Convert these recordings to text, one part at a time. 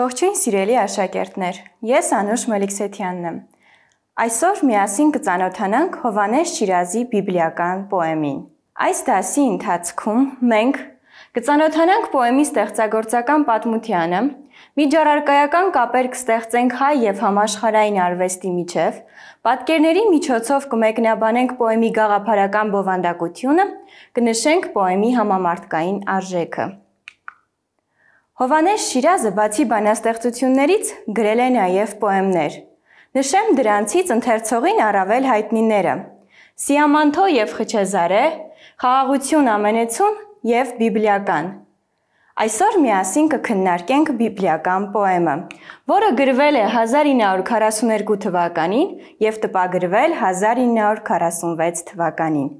Ողջույն սիրելի աշակերտներ։ Ես Անուշ Մելիքսեթյանն եմ։ Այսօր միասին կծանոթանանք Հովանես Շիրազի բիբլիական պոեմին։ Այս դասի ընթացքում մենք կծանոթանանք պոեմի ստեղծագործական պատմությանը, միջառարկայական կապեր կստեղծենք հայ եւ համաշխարհային արվեստի միջև, պատկերների միջոցով կմեկնաբանենք պոեմի գաղափարական բովանդակությունը, կնշենք պոեմի համամարտկային արժեքը։ Հովանես Շիրազը բացի բանաստեղծություններից գրել է նաև պոեմներ։ Նշեմ դրանցից ընթերցողին առավել հայտնիները. Սիամանթո եւ Խճեզարե, Խաղաղություն ամենեցուն եւ Բիբլիական։ Այսօր միասին կքննարկենք բիբլիական պոեմը, որը գրվել է 1942 թվականին եւ տպագրվել 1946 թվականին։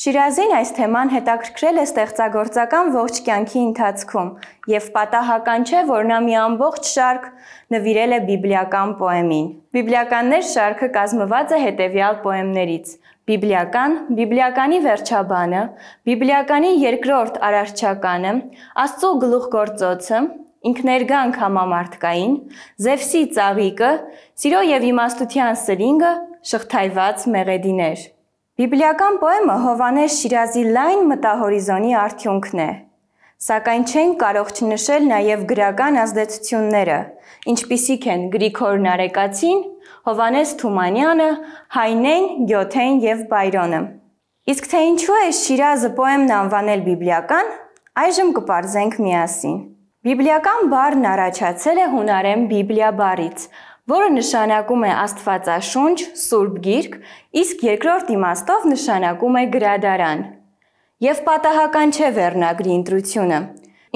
Շիրազին այս թեման հետաքրքրել է ստեղծագործական ողջ կյանքի ընթացքում եւ պատահական չէ, որ նա մի ամբողջ շարք նվիրել է բիբլիական պոեմին։ Բիբլիականներ շարքը կազմված է հետևյալ պոեմներից. Բիբլիական, Բիբլիականի վերջաբանը, Բիբլիականի երկրորդ արարչականը, Աստծո գլուխգործոցը, Ինքներգանք համամարտկային, Զևսի ծաղիկը, Սիրո եւ իմաստության սրինգը, Շղթայված մեղեդիներ։ Բիբլիական պոեմը Հովանես Շիրազի լայն մտահորիզոնի արդյունքն է, սակայն չեն կարող չնշել նաև գրական ազդեցությունները, ինչպիսիք են Գրիգոր Նարեկացին, Հովանես Թումանյանը, Հայնեն, Գյոթեն եւ Բայրոնը։ Իսկ թե ինչու է Շիրազը պոեմն անվանել բիբլիական, այժմ կպարզենք միասին։ Բիբլիական բառն առաջացել է հունարեն Բիբլիա բառից, որը նշանակում է Աստվածաշունչ, Սուրբ Գիրք, իսկ երկրորդ իմաստով նշանակում է գրադարան։ Եվ պատահական չէ վերնագրի ընտրությունը։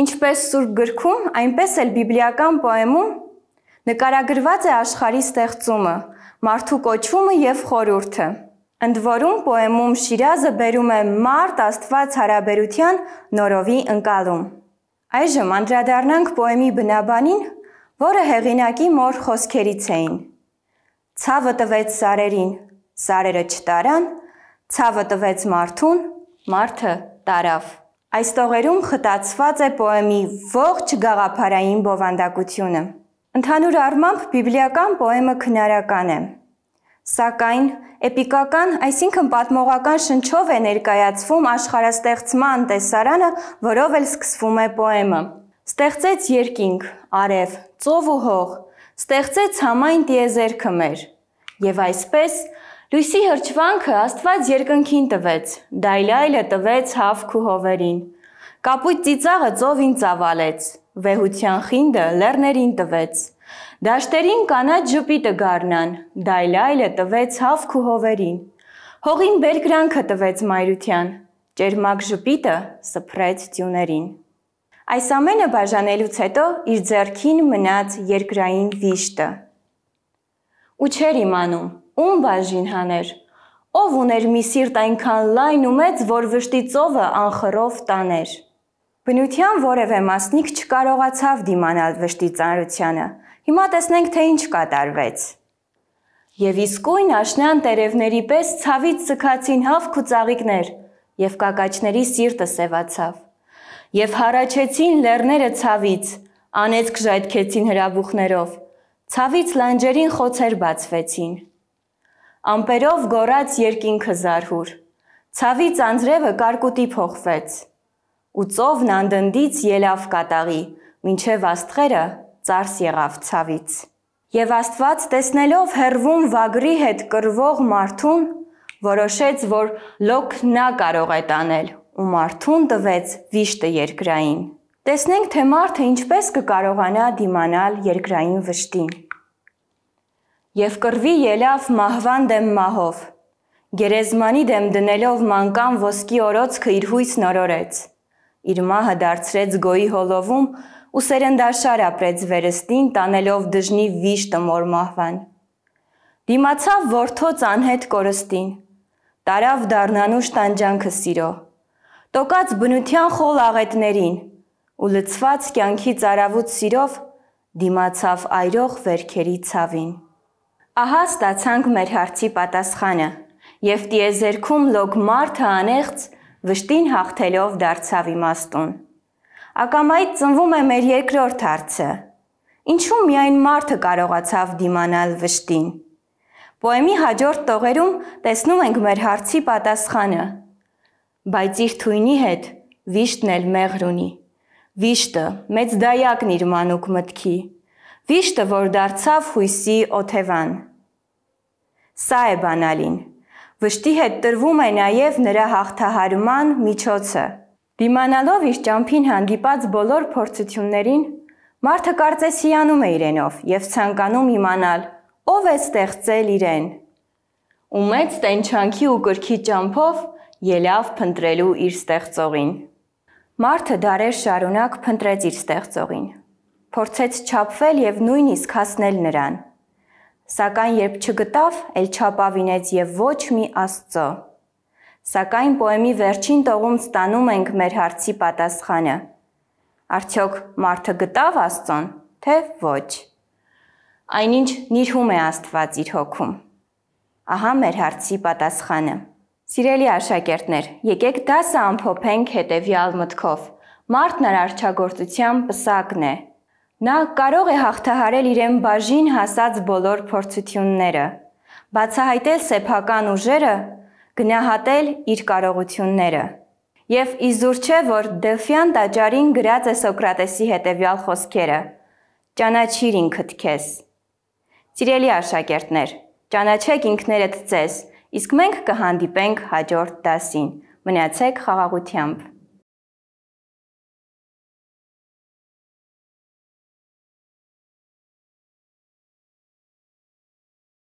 Ինչպես Սուրբ գրքում, այնպես էլ բիբլիական պոեմում նկարագրված է աշխարհի ստեղծումը, մարդու կոչումը եւ խորհուրդը։ Ընդ որում պոեմում Շիրազը բերում է մարդ Աստված հարաբերության նորովի ընկալում։ Այժմ անդրադառնանք պոեմի բնաբանին որը հեղինակի մոր խոսքերից էին։ Ցավը տվեց սարերին, սարերը չտարան, ցավը տվեց մարդուն, մարդը տարավ։ Այս տողերում խտացված է պոեմի ողջ գաղափարային բովանդակությունը։ Ընդհանուր առմամբ բիբլիական պոեմը քնարական է։ Սակայն էպիկական, այսինքն պատմողական շնչով է ներկայացվում աշխարհաստեղծման տեսարանը, որով էլ սկսվում է պոեմը։ Ստեղծեց երկինք, արև, ծով ու հող, ստեղծեց համայն տիեզերքը մեր։ Եվ այսպես լույսի հրճվանքը Աստված երկնքին տվեց, դայլայլը տվեց հավք ու հովերին։ Կապույտ ծիծաղը ծովին ծավալեց, վեհության խինդը լեռներին տվեց։ Դաշտերին կանաչ ժպիտը գառնան, դայլայլը տվեց հավք ու հովերին։ Հողին բերգրանքը տվեց մայրության, ճերմակ ժպիտը սփռեց ծյուներին։ Այս ամենը բաժանելուց հետո իր ձեռքին մնաց երկրային վիշտը։ Ու չեր իմանում, ում բաժին հաներ։ Ով ուներ մի սիրտ այնքան լայն ու մեծ, որ վշտի ծովը անխռով տաներ։ Բնության որևէ մասնիկ չկարողացավ դիմանալ վշտի ծանրությանը։ Հիմա տեսնենք, թե ինչ կատարվեց։ Եվ իսկույն աշնան տերևների պես ցավից սկացին հավք ու ծաղիկներ, եւ կակաչների սիրտը սևացավ եւ հառաչեցին լեռները ցավից, անեծք ժայթքեցին հրաբուխներով։ Ցավից լանջերին խոցեր բացվեցին։ Ամպերով գորած երկինքը զարհուր։ Ցավից անձրևը կարկուտի փոխվեց։ Ու ծովն անդնդից ելավ կատաղի, ինչև աստղերը царս եղավ ցավից։ Եվ Աստված տեսնելով հերվում վագրի հետ կրվող մարդուն, որոշեց, որ լոկ նա կարող է տանել ու մարդուն տվեց վիշտը երկրային։ Տեսնենք, թե մարդը ինչպես կկարողանա դիմանալ երկրային վշտին։ Եվ կրվի ելավ մահվան դեմ մահով։ Գերեզմանի դեմ դնելով մանկան ոսկի օրոցքը իր հույսն օրորեց։ Իր մահը դարձրեց գոյի հոլովում ու սերնդաշար ապրեց վերստին, տանելով դժնի վիշտը մոր մահվան։ Դիմացավ որդոց անհետ կորստին։ Տարավ դառնանուշ տանջանքը սիրո տոկած բնության խոլ աղետներին ու լծված կյանքի ծարավուց սիրով դիմացավ այրող վերքերի ցավին։ Ահա ստացանք մեր հարցի պատասխանը, եւ տիեզերքում լոգ մարդը անեղծ վշտին հաղթելով դարձավ իմաստուն։ Ակամայից ծնվում է մեր երկրորդ հարցը. Ինչու միայն մարդը կարողացավ դիմանալ վշտին։ Պոեմի հաջորդ տողերում տեսնում ենք մեր հարցի պատասխանը բայց իր թույնի հետ վիշտն էլ մեղր ունի։ Վիշտը մեծ դայակն իր մանուկ մտքի։ Վիշտը, որ դարձավ հույսի օթևան։ Սա է բանալին։ Վշտի հետ տրվում է նաև նրա հաղթահարման միջոցը։ Դիմանալով իր ճամփին հանդիպած բոլոր փորձություններին, մարդը կարծես հիանում է իրենով եւ ցանկանում իմանալ, ով է ստեղծել իրեն։ Ու մեծ տենչանքի ու կրքի ճամփով ելավ փնտրելու իր ստեղծողին։ Մարդը դարեր շարունակ փնտրեց իր ստեղծողին։ Փորձեց չափվել եւ նույնիսկ հասնել նրան։ Սակայն երբ չգտավ, ել չափավինեց եւ ոչ մի աստծո։ Սակայն պոեմի վերջին տողում ստանում ենք մեր հարցի պատասխանը։ Արդյոք մարդը գտավ աստծոն, թե ոչ։ Այնինչ նիրհում է Աստված իր հոգում։ Ահա մեր հարցի պատասխանը։ Սիրելի աշակերտներ, եկեք դասը ամփոփենք հետևյալ մտքով։ Մարդն իր արչագործության պսակն է։ Նա կարող է հաղթահարել իրեն բաժին հասած բոլոր փորձությունները, բացահայտել սեփական ուժերը, գնահատել իր կարողությունները։ Եվ իզուր չէ, որ Դելֆյան տաճարին գրած է Սոկրատեսի հետևյալ խոսքերը. Ճանաչիր ինքդ քեզ։ Սիրելի աշակերտներ, ճանաչեք ինքներդ ձեզ, Իսկ մենք կհանդիպենք հաջորդ դասին։ Մնացեք խաղաղությամբ։